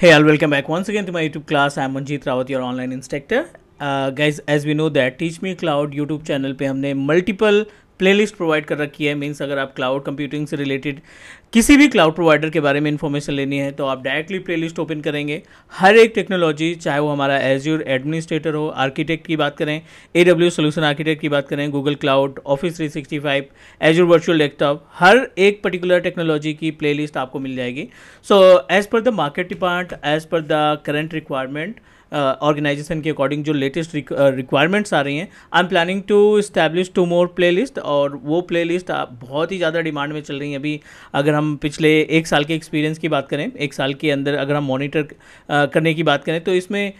Hey all, welcome back once again to my YouTube class. I'm Manjeet Rawat, your online instructor. Guys as we know that Teach Me Cloud YouTube channel पे हमने multiple playlist provide कर रखी है means अगर आप cloud computing से related किसी भी क्लाउड प्रोवाइडर के बारे में इन्फॉर्मेशन लेनी है तो आप डायरेक्टली प्लेलिस्ट ओपन करेंगे हर एक टेक्नोलॉजी चाहे वो हमारा एज्यूर एडमिनिस्ट्रेटर हो आर्किटेक्ट की बात करें ए डब्ल्यू सोल्यूशन आर्किटेक्ट की बात करें Google cloud office three sixty five Azure virtual laptop हर एक पर्टिकुलर टेक्नोलॉजी की प्ले आपको मिल जाएगी so as per the market depart as per the current requirement organisation के अकॉर्डिंग जो लेटेस्ट रिक्वायरमेंट्स आ रही हैं I am planning to establish two more play list और वो प्ले लिस्ट बहुत ही ज़्यादा डिमांड में चल रही हैं अभी अगर हम पिछले एक साल के एक्सपीरियंस की बात करें एक साल के अंदर अगर हम मॉनिटर करने की बात करें तो इसमें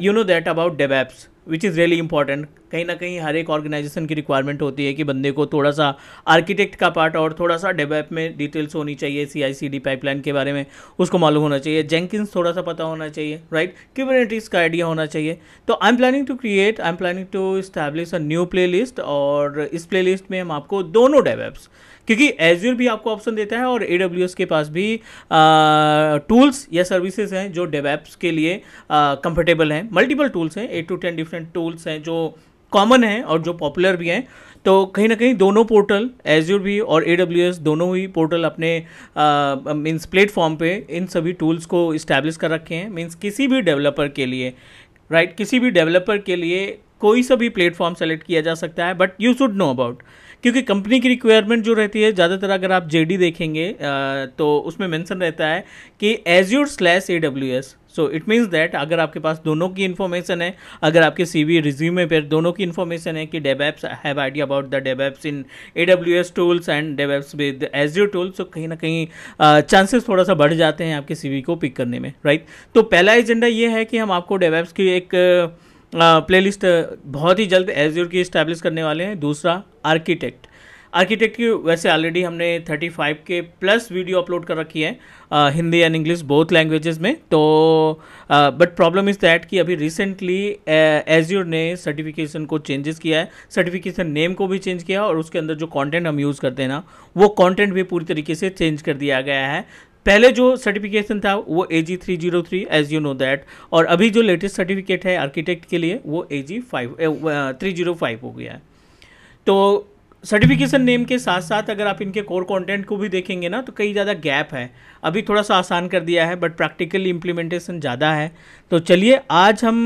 you know that about apps which is really important कहीं ना कहीं हर एक ऑर्गेनाइजेशन की रिक्वायरमेंट होती है कि बंदे को थोड़ा सा आर्किटेक्ट का पार्ट और थोड़ा सा डेवलप में डिटेल्स होनी चाहिए सी आई सी डी पाइपलाइन के बारे में उसको मालूम होना चाहिए जेंकिंस थोड़ा सा पता होना चाहिए राइट क्यूबरेटिस का आइडिया होना चाहिए तो I am planning to create I am planning to establish a new play list और इस प्ले लिस्ट में हम आपको दोनों डेवेप्स क्योंकि एजूर भी आपको ऑप्शन देता है और ए के पास भी टूल्स या सर्विसेज हैं जो डेवेप्स के लिए कंफर्टेबल हैं मल्टीपल टूल्स हैं eight to ten different tools हैं जो कॉमन है और जो पॉपुलर भी हैं तो कहीं ना कहीं दोनों पोर्टल एजूर भी और ए दोनों ही पोर्टल अपने मीन्स प्लेटफॉर्म पे इन सभी टूल्स को इस्टेब्लिश कर रखे हैं मीन्स किसी भी डेवलपर के लिए राइट right? किसी भी डेवलपर के लिए कोई सा भी प्लेटफॉर्म सेलेक्ट किया जा सकता है but you should know about क्योंकि कंपनी की रिक्वायरमेंट जो रहती है ज़्यादातर अगर आप जे देखेंगे तो उसमें मेंशन रहता है कि Azure slash A W S so it means that अगर आपके पास दोनों की इन्फॉर्मेशन है अगर आपके सी वी रिज्यूमे पर दोनों की इन्फॉर्मेशन है कि DevOps have idea about the DevOps in A W S tools and DevOps with Azure tools तो कहीं ना कहीं चांसेस थोड़ा सा बढ़ जाते हैं आपके सी वी को पिक करने में राइट right? तो पहला एजेंडा ये है कि हम आपको डेब एप्स की एक uh, प्लेलिस्ट बहुत ही जल्द एज्योर की इस्टेब्लिश करने वाले हैं दूसरा आर्किटेक्ट आर्किटेक्ट की वैसे ऑलरेडी हमने 35 के प्लस वीडियो अपलोड कर रखी है आ, Hindi and English both languages में तो बट प्रॉब्लम इज़ दैट कि अभी रिसेंटली एज्योर ने सर्टिफिकेशन को चेंजेस किया है सर्टिफिकेशन नेम को भी चेंज किया और उसके अंदर जो कंटेंट हम यूज़ करते हैं ना वो कंटेंट भी पूरी तरीके से चेंज कर दिया गया है पहले जो सर्टिफिकेशन था वो A Z three zero three as you know that और अभी जो लेटेस्ट सर्टिफिकेट है आर्किटेक्ट के लिए वो A Z five three zero five हो गया है तो सर्टिफिकेशन नेम के साथ साथ अगर आप इनके कोर कंटेंट को भी देखेंगे ना तो कई ज़्यादा गैप है अभी थोड़ा सा आसान कर दिया है बट प्रैक्टिकल इम्प्लीमेंटेशन ज़्यादा है तो चलिए आज हम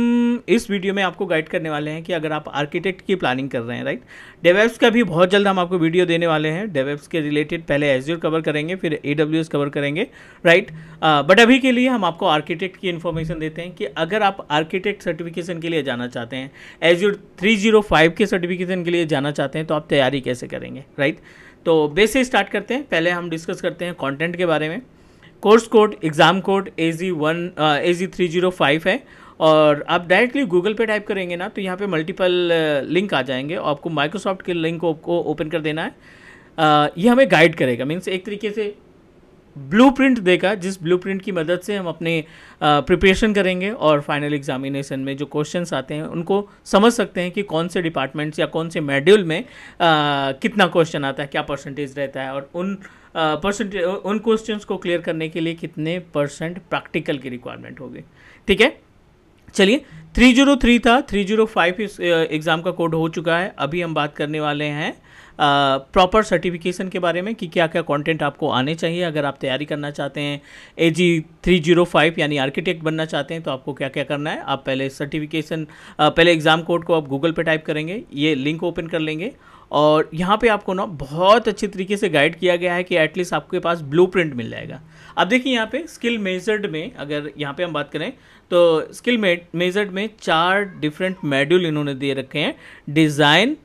इस वीडियो में आपको गाइड करने वाले हैं कि अगर आप आर्किटेक्ट की प्लानिंग कर रहे हैं राइट डेवेप्स का भी बहुत जल्द हम आपको वीडियो देने वाले हैं डेवेप्स के रिलेटेड पहले एस कवर करेंगे फिर ए कवर करेंगे राइट बट अभी के लिए हम आपको आर्किटेक्ट की इन्फॉर्मेशन देते हैं कि अगर आप आर्किटेक्ट सर्टिफिकेशन के लिए जाना चाहते हैं एस थ्री के सर्टिफिकेशन के लिए जाना चाहते हैं तो आप तैयारी तरीके से करेंगे राइट तो बेस से स्टार्ट करते हैं पहले हम डिस्कस करते हैं कंटेंट के बारे में course code exam code A Z one A Z three zero five है और आप डायरेक्टली गूगल पे टाइप करेंगे ना तो यहाँ पे मल्टीपल लिंक uh, आ जाएंगे और आपको माइक्रोसॉफ्ट के लिंक को ओपन कर देना है आ, uh, ये हमें गाइड करेगा मीन्स एक तरीके से ब्लूप्रिंट देगा जिस ब्लूप्रिंट की मदद से हम अपने प्रिपरेशन करेंगे और फाइनल एग्जामिनेशन में जो क्वेश्चंस आते हैं उनको समझ सकते हैं कि कौन से डिपार्टमेंट्स या कौन से मेड्यूल में आ, कितना क्वेश्चन आता है क्या परसेंटेज रहता है और उन परसेंट उन क्वेश्चंस को क्लियर करने के लिए कितने परसेंट प्रैक्टिकल की रिक्वायरमेंट होगी ठीक है चलिए 303 था 305 इस एग्ज़ाम का कोड हो चुका है अभी हम बात करने वाले हैं प्रॉपर सर्टिफिकेशन के बारे में कि क्या क्या कंटेंट आपको आने चाहिए अगर आप तैयारी करना चाहते हैं A Z three zero five यानी आर्किटेक्ट बनना चाहते हैं तो आपको क्या क्या करना है आप पहले सर्टिफिकेशन पहले एग्ज़ाम कोड को आप गूगल पर टाइप करेंगे ये लिंक ओपन कर लेंगे और यहाँ पे आपको ना बहुत अच्छे तरीके से गाइड किया गया है कि एटलीस्ट आपके पास ब्लू मिल जाएगा अब देखिए यहाँ पे स्किल मेजर्ड में अगर यहाँ पे हम बात करें तो स्किल मेजर्ड में चार डिफरेंट मेड्यूल इन्होंने दे रखे हैं design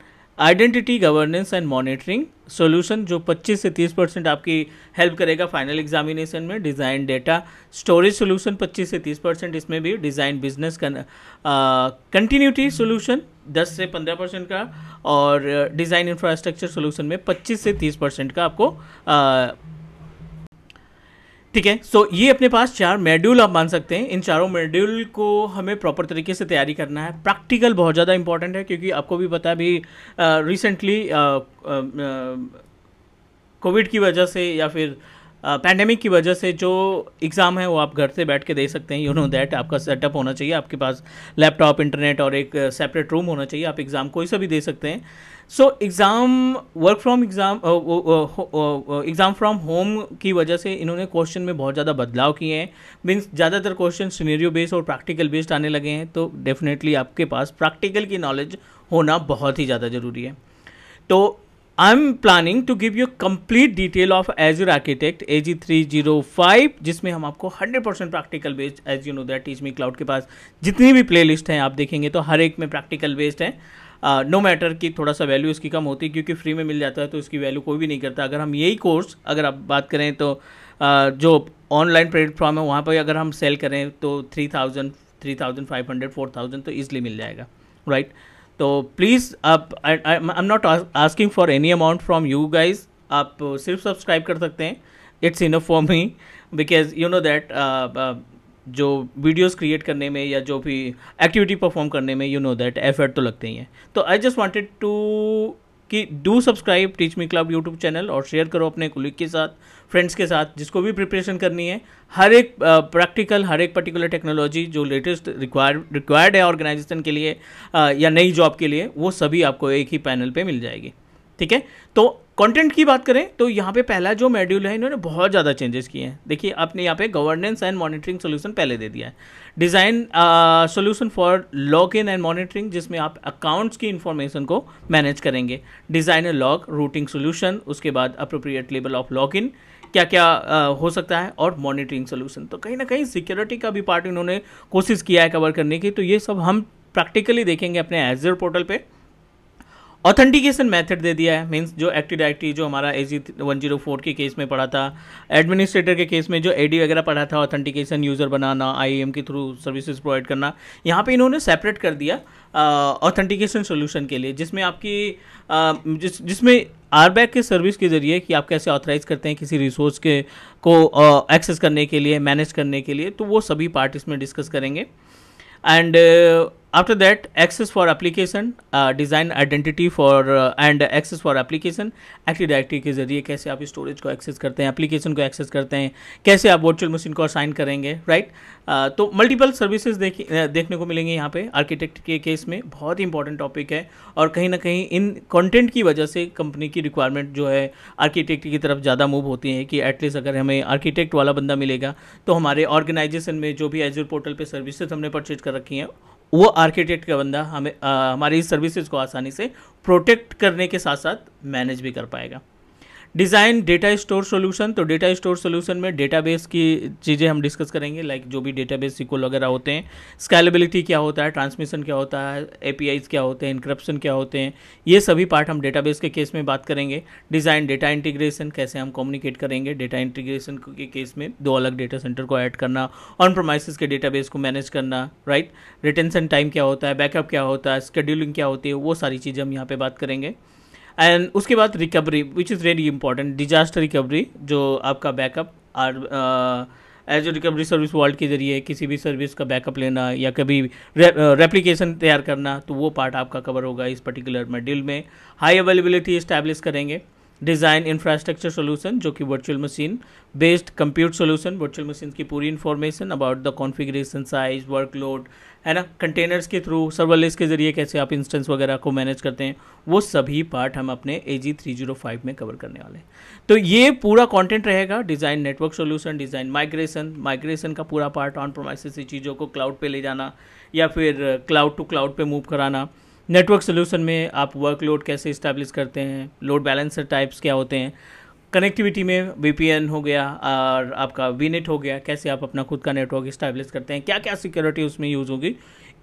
identity governance and monitoring solution जो 25 से 30 परसेंट आपकी हेल्प करेगा फाइनल एग्जामिनेशन में डिज़ाइन डेटा स्टोरेज सॉल्यूशन 25 से 30 परसेंट इसमें भी डिज़ाइन बिजनेस कंटिन्यूटी सॉल्यूशन 10 से 15 परसेंट का और डिज़ाइन इंफ्रास्ट्रक्चर सॉल्यूशन में 25 से 30 परसेंट का आपको uh, ठीक है सो ये अपने पास चार मेड्यूल आप मान सकते हैं इन चारों मेड्यूल को हमें प्रॉपर तरीके से तैयारी करना है प्रैक्टिकल बहुत ज़्यादा इंपॉर्टेंट है क्योंकि आपको भी पता है भी रिसेंटली कोविड की वजह से या फिर पैंडेमिक की वजह से जो एग्ज़ाम है वो आप घर से बैठ के दे सकते हैं यू नो दैट आपका सेटअप होना चाहिए आपके पास लैपटॉप इंटरनेट और एक सेपरेट रूम होना चाहिए आप एग्ज़ाम कोई सा भी दे सकते हैं so exam work from exam exam from home की वजह से इन्होंने क्वेश्चन में बहुत ज़्यादा बदलाव किए हैं मीन्स ज़्यादातर क्वेश्चन सीनेरियो बेस्ड और प्रैक्टिकल बेस्ड आने लगे हैं तो डेफिनेटली आपके पास प्रैक्टिकल की नॉलेज होना बहुत ही ज़्यादा ज़रूरी है तो I am planning to give you complete detail of Azure architect A Z three zero five जिसमें हम आपको hundred percent practical based as you know that Teach Me Cloud के पास जितनी भी प्ले लिस्ट हैं आप देखेंगे तो हर एक में प्रैक्टिकल बेस्ड है नो uh, मैटर no कि थोड़ा सा वैल्यू इसकी कम होती है क्योंकि फ्री में मिल जाता है तो इसकी वैल्यू कोई भी नहीं करता अगर हम यही कोर्स अगर आप बात करें तो uh, जो ऑनलाइन प्लेटफॉर्म है वहाँ पर अगर हम सेल करें तो three thousand three thousand five hundred four thousand तो ईजिली मिल जाएगा राइट right? तो प्लीज़ आप I am not asking for any amount from you guys आप सिर्फ सब्सक्राइब कर सकते हैं it's in for me because you know that जो वीडियोस क्रिएट करने में या जो भी एक्टिविटी परफॉर्म करने में यू नो दैट एफर्ट तो लगते ही हैं तो आई जस्ट वांटेड टू कि do subscribe Teach Me Club YouTube channel और शेयर करो अपने कुलिक के साथ फ्रेंड्स के साथ जिसको भी प्रिपरेशन करनी है हर एक प्रैक्टिकल हर एक पर्टिकुलर टेक्नोलॉजी जो लेटेस्ट रिक्वायर रिक्वायर्ड है ऑर्गेनाइजेशन के लिए आ, या नई जॉब के लिए वो सभी आपको एक ही पैनल पे मिल जाएगी ठीक है तो कंटेंट की बात करें तो यहाँ पे पहला जो मेड्यूल है इन्होंने बहुत ज़्यादा चेंजेस किए हैं देखिए आपने यहाँ पे गवर्नेंस एंड मॉनिटरिंग सोल्यूशन पहले दे दिया है design solution for log in and monitoring जिसमें आप अकाउंट्स की इन्फॉर्मेशन को मैनेज करेंगे design a log routing solution उसके बाद appropriate level of log in क्या क्या आ, हो सकता है और मॉनिटरिंग सोल्यूशन तो कहीं ना कहीं सिक्योरिटी का भी पार्ट इन्होंने कोशिश किया है कवर करने की तो ये सब हम प्रैक्टिकली देखेंगे अपने एजर पोर्टल पर ऑथेंटिकेशन मेथड दे दिया है मींस जो एक्टिव डायरेक्टरी जो हमारा A Z one zero four के केस में पढ़ा था एडमिनिस्ट्रेटर के केस में जो ए डी वगैरह पढ़ा था ऑथेंटिकेशन यूज़र बनाना आई एम e के थ्रू सर्विसेज प्रोवाइड करना यहाँ पे इन्होंने सेपरेट कर दिया ऑथेंटिकेशन सोल्यूशन के लिए जिसमें आपकी uh, जिस जिसमें आरबैक के सर्विस के ज़रिए कि आप कैसे ऑथराइज करते हैं किसी रिसोर्स के को एक्सेस uh, करने के लिए मैनेज करने के लिए तो वो सभी पार्ट इसमें डिस्कस करेंगे and after that access for application uh, design identity for uh, and access for application active directory के जरिए कैसे आप स्टोरेज को एक्सेस करते हैं एप्लीकेशन को एक्सेस करते हैं कैसे आप वर्चुअल मशीन को असाइन करेंगे राइट right? Uh, तो मल्टीपल सर्विसेज देखी uh, देखने को मिलेंगे यहाँ पे आर्किटेक्ट के केस में बहुत ही इंपॉर्टेंट टॉपिक है और कहीं ना कहीं इन कंटेंट की वजह से कंपनी की रिक्वायरमेंट जो है आर्किटेक्ट की तरफ ज़्यादा मूव होती है कि एटलीस्ट अगर हमें आर्किटेक्ट वाला बंदा मिलेगा तो हमारे ऑर्गेनाइजेशन में जो भी एजर पोर्टल पर सर्विसेज हमने परचेज कर रखी हैं वो आर्किटेक्ट का बंदा हमें हमारी सर्विसेज को आसानी से प्रोटेक्ट करने के साथ साथ मैनेज भी कर पाएगा डिज़ाइन डेटा स्टोर सोल्यूशन तो डेटा स्टोर सोल्यूशन में डेटाबेस की चीज़ें हम डिस्कस करेंगे लाइक जो भी डेटाबेस सिक्वल वगैरह होते हैं स्केलेबिलिटी क्या होता है ट्रांसमिशन क्या होता है ए क्या होते हैं इंक्रप्शन क्या होते हैं ये सभी पार्ट हम डेटाबेस के केस में बात करेंगे डिज़ाइन डेटा इंटीग्रेशन कैसे हम कम्युनिकेट करेंगे डेटा इंटीग्रेशन के केस में दो अलग डेटा सेंटर को ऐड करना ऑन प्रोमाइसिस के डेटा को मैनेज करना राइट रिटेंशन टाइम क्या होता है बैकअप क्या होता है स्केड्यूलिंग क्या होती है वो सारी चीज़ें हम यहाँ पे बात करेंगे एंड उसके बाद recovery which is very important disaster recovery जो आपका बैकअप और Azure recovery service world के जरिए किसी भी सर्विस का बैकअप लेना या कभी रेप्लीकेशन तैयार करना तो वो पार्ट आपका कवर होगा इस पर्टिकुलर मेड्यूल में हाई अवेलेबिलिटी इस्टेब्लिश करेंगे डिज़ाइन इंफ्रास्ट्रक्चर सोल्यूशन जो कि virtual machine based compute solution virtual machine की पूरी information about the configuration size workload है ना कंटेनर्स के थ्रू सर्वरलेस के ज़रिए कैसे आप इंस्टेंस वगैरह को मैनेज करते हैं वो सभी पार्ट हम अपने A Z three zero five में कवर करने वाले हैं तो ये पूरा कंटेंट रहेगा design network solution design migration migration का पूरा पार्ट ऑन प्रोमाइसिस चीज़ों को क्लाउड पे ले जाना या फिर क्लाउड टू क्लाउड पे मूव कराना नेटवर्क सोल्यूशन में आप वर्कलोड कैसे इस्टेब्लिश करते हैं लोड बैलेंसर टाइप्स क्या होते हैं कनेक्टिविटी में वी हो गया और आपका वी हो गया कैसे आप अपना खुद का नेटवर्क इस्टेब्लिश करते हैं क्या क्या सिक्योरिटी उसमें यूज़ होगी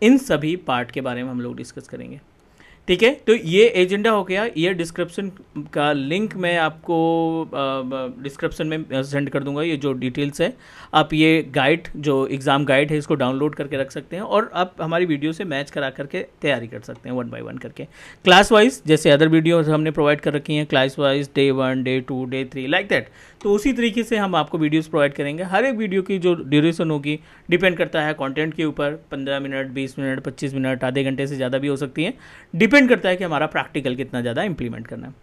इन सभी पार्ट के बारे में हम लोग डिस्कस करेंगे ठीक है तो ये एजेंडा हो गया ये डिस्क्रिप्शन का लिंक मैं आपको डिस्क्रिप्शन में सेंड कर दूंगा ये जो डिटेल्स है आप ये गाइड जो एग्ज़ाम गाइड है इसको डाउनलोड करके रख सकते हैं और आप हमारी वीडियो से मैच करा करके तैयारी कर सकते हैं वन बाय वन करके क्लास वाइज जैसे अदर वीडियो हमने प्रोवाइड कर रखी हैं class wise day one day two day three like that तो उसी तरीके से हम आपको वीडियोज़ प्रोवाइड करेंगे हर एक वीडियो की जो ड्यूरेशन होगी डिपेंड करता है कॉन्टेंट के ऊपर पंद्रह मिनट बीस मिनट पच्चीस मिनट आधे घंटे से ज़्यादा भी हो सकती है डिपेंड डिपेंड करता है कि हमारा प्रैक्टिकल कितना ज़्यादा इंप्लीमेंट करना है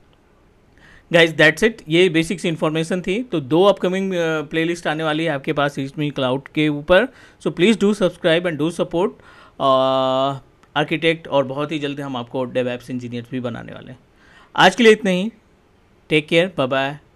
गाइज दैट्स इट ये बेसिक्स इन्फॉर्मेशन थी तो दो अपकमिंग प्ले लिस्ट आने वाली है आपके पास इसमें क्लाउड के ऊपर so please do subscribe and do support architect और बहुत ही जल्दी हम आपको डेव एप्स इंजीनियर्स भी बनाने वाले हैं आज के लिए इतना ही टेक केयर बाय बाय